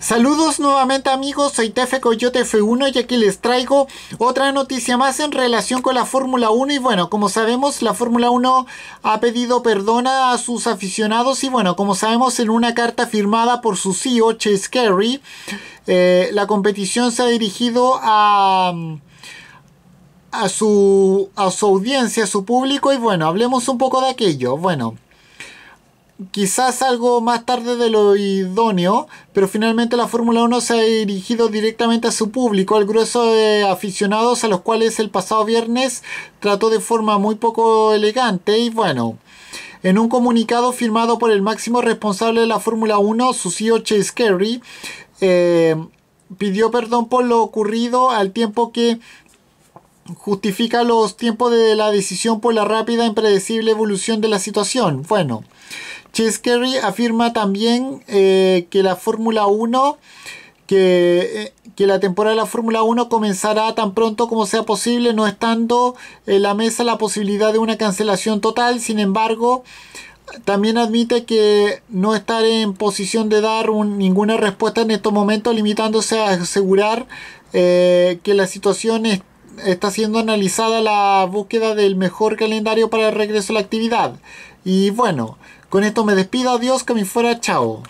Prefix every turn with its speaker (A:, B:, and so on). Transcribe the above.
A: Saludos nuevamente amigos, soy Tefe Coyote F1 y aquí les traigo otra noticia más en relación con la Fórmula 1 y bueno, como sabemos la Fórmula 1 ha pedido perdón a sus aficionados y bueno, como sabemos en una carta firmada por su CEO Chase Carey, eh, la competición se ha dirigido a... A su, a su audiencia, a su público y bueno, hablemos un poco de aquello. Bueno, quizás algo más tarde de lo idóneo, pero finalmente la Fórmula 1 se ha dirigido directamente a su público, al grueso de aficionados a los cuales el pasado viernes trató de forma muy poco elegante y bueno. En un comunicado firmado por el máximo responsable de la Fórmula 1, su CEO Chase Carey, eh, pidió perdón por lo ocurrido al tiempo que justifica los tiempos de la decisión por la rápida e impredecible evolución de la situación. Bueno, Chase afirma también eh, que la Fórmula 1, eh, que, la temporada de la Fórmula 1 comenzará tan pronto como sea posible, no estando en la mesa la posibilidad de una cancelación total. Sin embargo, también admite que no estar en posición de dar ninguna respuesta en estos momentos, limitándose a asegurar eh, que la situación es está siendo analizada la búsqueda del mejor calendario para el regreso a la actividad. Y bueno, con esto me despido, adiós, que me fuera, chao.